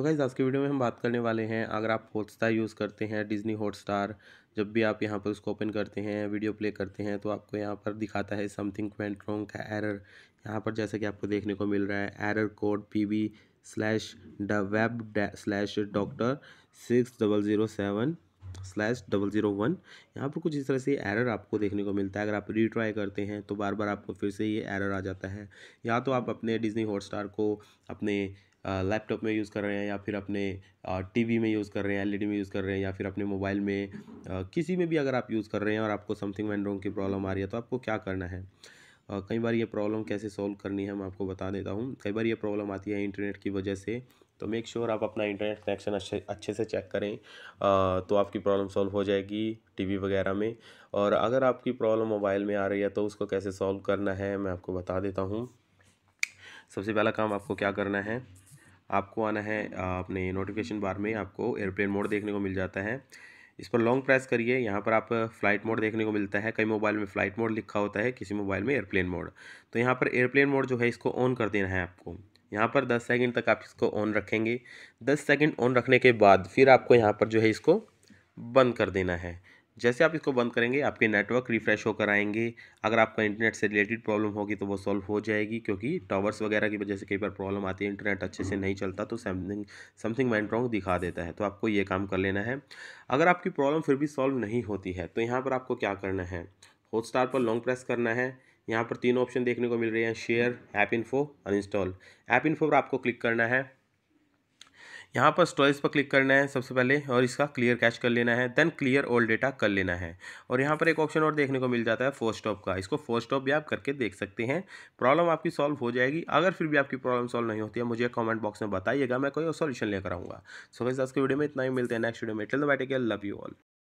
सो तो गाइज आज के वीडियो में हम बात करने वाले हैं अगर आप हॉटस्टार यूज़ करते हैं डिज़नी हॉटस्टार जब भी आप यहाँ पर उसको ओपन करते हैं वीडियो प्ले करते हैं तो आपको यहाँ पर दिखाता है समथिंग वेंट रॉन्ग का एरर यहाँ पर जैसे कि आपको देखने को मिल रहा है error code P B slash the web slash doctor six double zero seven slash double zero one यहाँ पर कुछ इस तरह से एरर आपको देखने को मिलता है अगर आप रीट्राई करते हैं तो बार बार आपको फिर से ये एरर आ जाता है या तो आप अपने डिज़नी हॉटस्टार को अपने लैपटॉप में यूज़ कर रहे हैं या फिर अपने टीवी में यूज़ कर रहे हैं एलईडी में यूज़ कर रहे हैं या फिर अपने मोबाइल में किसी में भी अगर आप यूज़ कर रहे हैं और आपको समथिंग वैन रॉन्ग की प्रॉब्लम आ रही है तो आपको क्या करना है कई बार ये प्रॉब्लम कैसे सॉल्व करनी है मैं आपको बता देता हूँ कई बार ये प्रॉब्लम आती है इंटरनेट की वजह से तो मेक श्योर sure आप अपना इंटरनेट कनेक्शन अच्छे अच्छे से चेक करें आ, तो आपकी प्रॉब्लम सॉल्व हो जाएगी टीवी वगैरह में और अगर आपकी प्रॉब्लम मोबाइल में आ रही है तो उसको कैसे सॉल्व करना है मैं आपको बता देता हूँ सबसे पहला काम आपको क्या करना है आपको आना है अपने नोटिफिकेशन बार में आपको एयरप्लेन मोड देखने को मिल जाता है इस पर लॉन्ग प्रेस करिए यहाँ पर आप फ्लाइट मोड देखने को मिलता है कई मोबाइल में फ़्लाइट मोड लिखा होता है किसी मोबाइल में एयरप्लेन मोड तो यहाँ पर एयरप्लेन मोड जो है इसको ऑन कर देना है आपको यहाँ पर दस सेकेंड तक आप इसको ऑन रखेंगे दस सेकेंड ऑन रखने के बाद फिर आपको यहाँ पर जो है इसको बंद कर देना है जैसे आप इसको बंद करेंगे आपके नेटवर्क रिफ्रेश होकर आएंगे अगर आपका इंटरनेट से रिलेटेड प्रॉब्लम होगी तो वो सॉल्व हो जाएगी क्योंकि टावर्स वगैरह की वजह से कई बार प्रॉब्लम आती है इंटरनेट अच्छे से नहीं चलता तो समथिंग समथिंग माइंड रॉन्ग दिखा देता है तो आपको ये काम कर लेना है अगर आपकी प्रॉब्लम फिर भी सॉल्व नहीं होती है तो यहाँ पर आपको क्या करना है हॉटस्टार पर लॉन्ग प्रेस करना है यहाँ पर तीन ऑप्शन देखने को मिल रहे हैं share app info uninstall app info पर आपको क्लिक करना है यहाँ पर स्टोरेज पर क्लिक करना है सबसे पहले और इसका क्लियर कैश कर लेना है देन क्लियर ऑल डेटा कर लेना है और यहाँ पर एक ऑप्शन और देखने को मिल जाता है फोर स्टॉप का इसको फोर स्टॉप भी आप करके देख सकते हैं प्रॉब्लम आपकी सॉल्व हो जाएगी अगर फिर भी आपकी प्रॉब्लम सॉल्व नहीं होती है मुझे कॉमेंट बॉक्स में बताइएगा मैं कोई और सोल्यूशन लेकर आऊँगा सो आज के वीडियो में इतना ही मिलते हैं नेक्स्ट वीडियो में टेल द बैटे लव यू ऑल